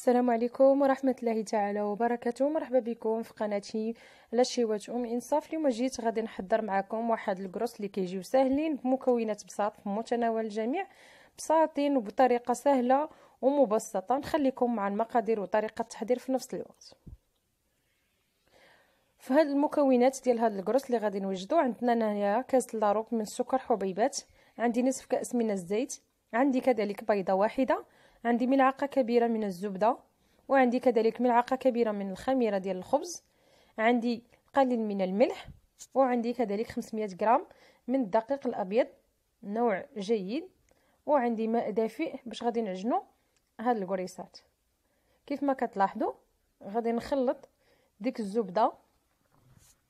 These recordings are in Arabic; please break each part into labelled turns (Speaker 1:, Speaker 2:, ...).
Speaker 1: السلام عليكم ورحمة الله تعالى وبركاته مرحبا بكم في قناتي لاشيوات أم إنصاف اليوم جيت غادي نحضر معكم واحد الكروس اللي كيجيو ساهلين بمكونات بساط متناول الجميع بساطين وبطريقة سهلة ومبسطة نخليكم مع المقادير وطريقة التحضير في نفس الوقت في هاد المكونات ديال هاد الكروس اللي غادي نوجدو عندنا هنايا كاس لاروب من السكر حبيبات عندي نصف كأس من الزيت عندي كذلك بيضة واحدة عندي ملعقة كبيرة من الزبدة وعندي كذلك ملعقة كبيرة من الخميرة ديال الخبز عندي قليل من الملح وعندي كذلك 500 غرام من الدقيق الأبيض نوع جيد وعندي ماء دافئ باش غادي نعجنو هاد الكريسات كيف ما كتلاحظوا غادي نخلط ديك الزبده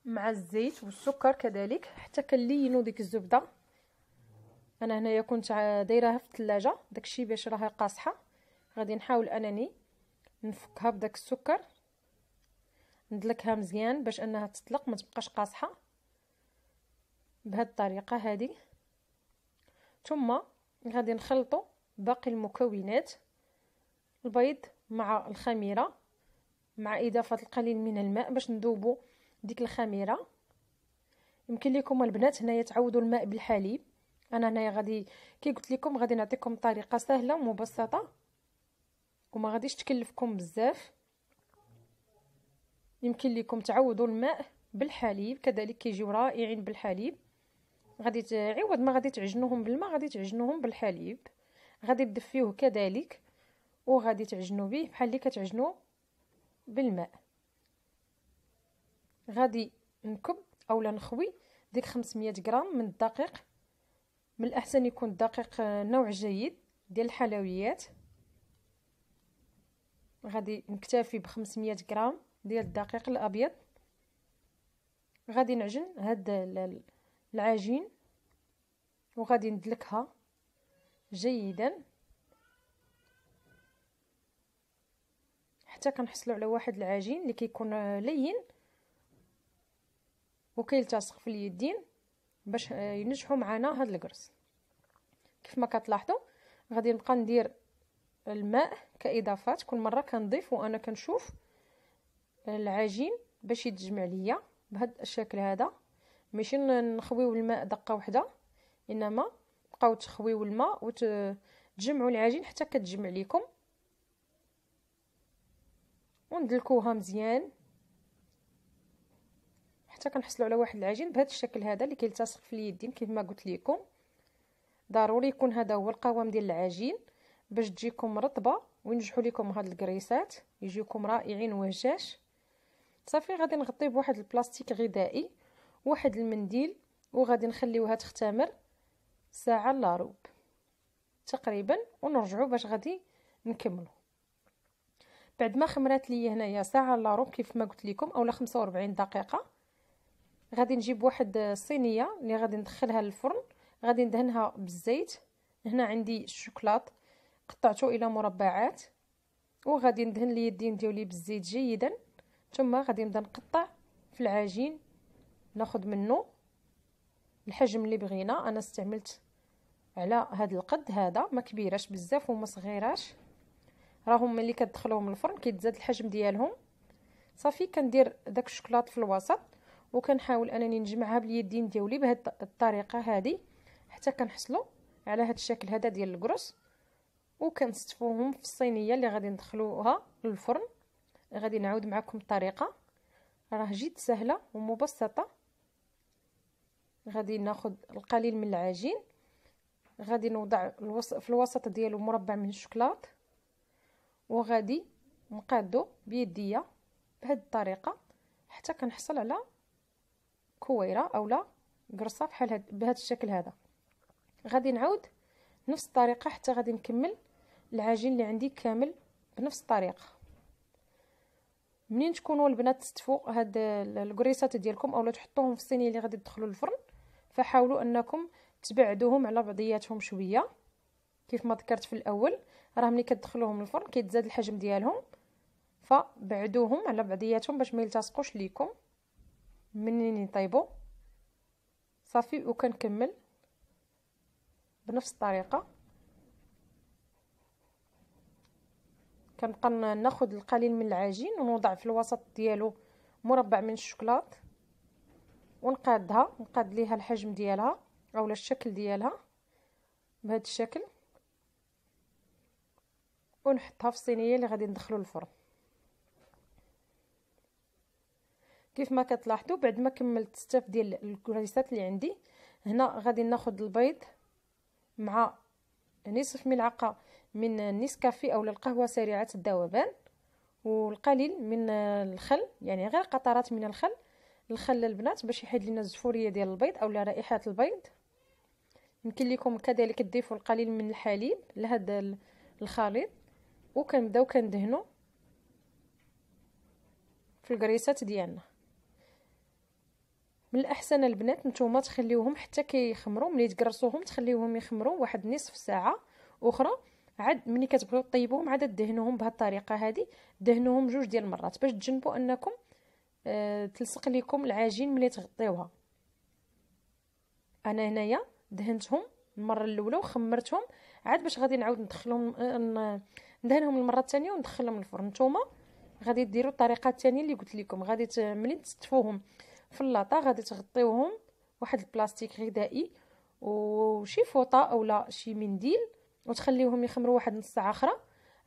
Speaker 1: مع الزيت والسكر كذلك حتى كنلينو ديك الزبده انا هنايا كنت دايراها في الثلاجه داكشي باش راها قاصحه غادي نحاول انني نفكها بداك السكر ندلكها مزيان باش انها تطلق ما تبقاش قاصحه بهاد الطريقه هذه ثم غادي نخلطو باقي المكونات البيض مع الخميره مع اضافه القليل من الماء باش نذوبوا ديك الخميره يمكن لكم البنات هنايا تعوضوا الماء بالحليب انا هنايا غادي كي قلت لكم غادي نعطيكم طريقه سهله ومبسطه وما غاديش تكلفكم بزاف يمكن لكم تعوضوا الماء بالحليب كذلك كيجيو رائعين بالحليب غادي عوض ما غادي تعجنوهم بالماء غادي تعجنوهم بالحليب غادي تدفيوه كذلك وغادي تعجنوا به بحال اللي كتعجنوا بالماء غادي نكب اولا نخوي ديك 500 غرام من الدقيق من الأحسن يكون الدقيق آه، نوع جيد ديال الحلويات غادي نكتفي 500 غرام ديال الدقيق الأبيض غادي نعجن هاد العجين وغادي ندلكها جيدا حتى كنحصلوا على واحد العجين اللي كيكون آه، لين وكيلتصق في اليدين باش ينجحوا معنا هاد القرص كيف ما كتلاحظوا غادي نبقى ندير الماء كاضافات كل مره كنضيف وانا كنشوف العجين باش يتجمع ليا بهذا الشكل هذا ماشي نخويو الماء دقه واحده انما بقاو تخويو الماء وتجمعوا العجين حتى كتجمع ليكم وندلكوها مزيان حتى كنحصلوا على واحد العجين بهذا الشكل هذا اللي كيلتصق في اليدين كيف ما قلت لكم ضروري يكون هذا هو القوام ديال العجين باش تجيكم رطبه وينجحوا لكم هاد الكريسات يجيكم رائعين وهشاش صافي غادي نغطيه بواحد البلاستيك غذائي واحد المنديل وغادي نخليوها تختمر ساعه لا ربع تقريبا ونرجعوا باش غادي نكملوا بعد ما خمرات لي هنايا ساعه لا ربع كيف ما قلت لكم اولا 45 دقيقه غادي نجيب واحد الصينيه اللي غادي ندخلها للفرن غادي ندهنها بالزيت هنا عندي الشوكولات قطعته الى مربعات وغادي ندهن اليدين ديالي بالزيت جيدا ثم غادي نبدا نقطع في العجين ناخذ منه الحجم اللي بغينا انا استعملت على هذا القد هذا ما كبيراش بزاف وما صغيراش راهم ملي كتدخلوهم الفرن كيتزاد الحجم ديالهم صافي كندير داك الشوكولات في الوسط وكنحاول انني نجمعها باليدين ديالي بهاد الطريقه هذه حتى كنحصلوا على هاد الشكل هذا ديال الكروس وكنستفوهم في الصينيه اللي غادي ندخلوها للفرن غادي نعاود معكم الطريقه راه جد سهله ومبسطه غادي ناخذ القليل من العجين غادي نوضع في الوسط ديالو مربع من الشوكولاط وغادي نقادو بيديا بهاد الطريقه حتى كنحصل على كويره اولا قرصه بحال هاد بهذا الشكل هذا غادي نعاود نفس الطريقه حتى غادي نكمل العجين اللي عندي كامل بنفس الطريقه منين تكونوا البنات تستفوا هاد الكريسات ديالكم اولا تحطوهم في الصينيه اللي غادي تدخلوا الفرن فحاولوا انكم تبعدوهم على بعضياتهم شويه كيف ما ذكرت في الاول راه ملي كتدخلوهم الفرن كيتزاد الحجم ديالهم فبعدوهم على بعضياتهم باش ما يلتصقوش ليكم منين يطيبوا صافي وكنكمل بنفس الطريقه كنبقى ناخذ القليل من العجين ونوضع في الوسط ديالو مربع من الشوكولات ونقادها نقاد ليها الحجم ديالها اولا الشكل ديالها بهذا الشكل ونحطها في الصينيه اللي غادي ندخلو الفرن كيف ما كتلاحظوا بعد ما كملت ستاف ديال الكريسات اللي عندي هنا غادي ناخذ البيض مع نصف ملعقه من النسكافي اولا القهوه سريعه الذوبان والقليل من الخل يعني غير قطرات من الخل الخل البنات باش يحيد لنا الزفوريه ديال البيض اولا رائحه البيض يمكن لكم كذلك تضيفوا القليل من الحليب لهذا الخليط وكنبداو كندهنوا في الكريسات ديالنا من الاحسن البنات نتوما تخليوهم حتى كيخمروا ملي تكرسوهم تخليوهم يخمروا واحد نصف ساعه اخرى عاد ملي كتبغيو طيبوهم عاد دهنوهم بهذه الطريقه هذه دهنوهم جوج ديال المرات باش تجنبوا انكم أه تلصق لكم العجين ملي تغطيوها انا هنايا دهنتهم المره الاولى وخمرتهم عاد باش غادي نعاود ندخلهم آه، ندهنهم المره الثانيه وندخلهم الفرن نتوما غادي ديروا الطريقه الثانيه اللي قلت لكم غادي ملي تستفوهم في اللاطه غادي تغطيوهم واحد البلاستيك غذائي وشي فوطه اولا شي منديل وتخليوهم يخمروا واحد نص ساعه اخرى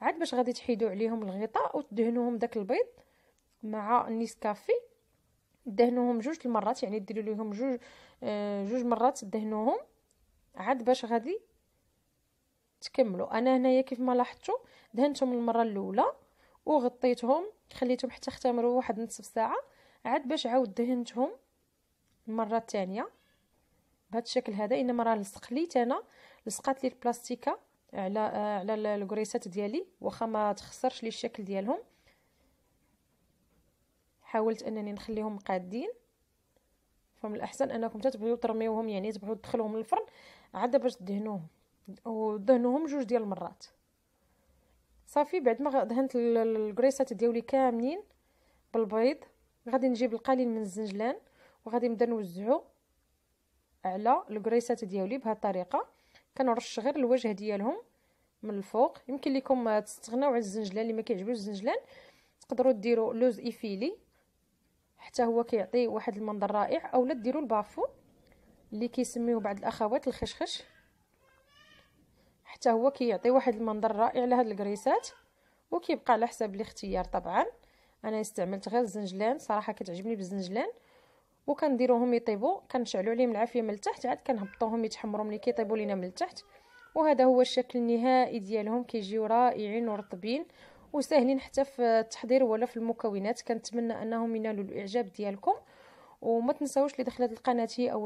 Speaker 1: عاد باش غادي تحيدوا عليهم الغطاء وتدهنوهم داك البيض مع النسكافي دهنوهم جوج المرات يعني ديروا ليهم جوج آه جوج مرات دهنوهم عاد باش غادي تكملوا انا هنايا كيف ما لاحظتوا دهنتهم المره الاولى وغطيتهم خليتهم حتى اختمروا واحد نصف ساعه عاد باش عاود دهنتهم المره الثانيه بهذا الشكل هذا انما راه لصق ليت انا لصقات لي البلاستيكه على على الكريسات ديالي واخا ما تخسرش لي الشكل ديالهم حاولت انني نخليهم قادين فمن الاحسن انكم تتبغيو ترميوهم يعني تبغيو تدخلوهم للفرن عاد باش دهنوهم ودهنوهم جوج ديال المرات صافي بعد ما دهنت الكريسات ديالي كاملين بالبيض غادي نجيب القليل من الزنجلان وغادي نبدا نوزعو على الكريسات ديالي بهذه الطريقه كنرش غير الوجه ديالهم من الفوق يمكن لكم تستغناو على الزنجلان اللي ما كيعجبوش الزنجلان تقدروا ديروا لوز ايفيلي حتى هو كيعطي واحد المنظر رائع اولا ديروا البافو اللي كيسميوه بعض الاخوات الخشخش حتى هو كيعطي واحد المنظر رائع لهاد الكريسات وكيبقى على حساب الاختيار طبعا انا استعملت غير الزنجلان صراحه كتعجبني بالزنجلان وكنديروهم يطيبوا كنشعلوا عليهم العافيه من التحت عاد كنهبطوهم يتحمروا ملي كيطيبوا لينا من التحت وهذا هو الشكل النهائي ديالهم كيجيو رائعين ورطبين وساهلين حتى في التحضير ولا في المكونات كنتمنى انهم ينالوا الاعجاب ديالكم وما تنساوش اللي دخلت القناه هي أول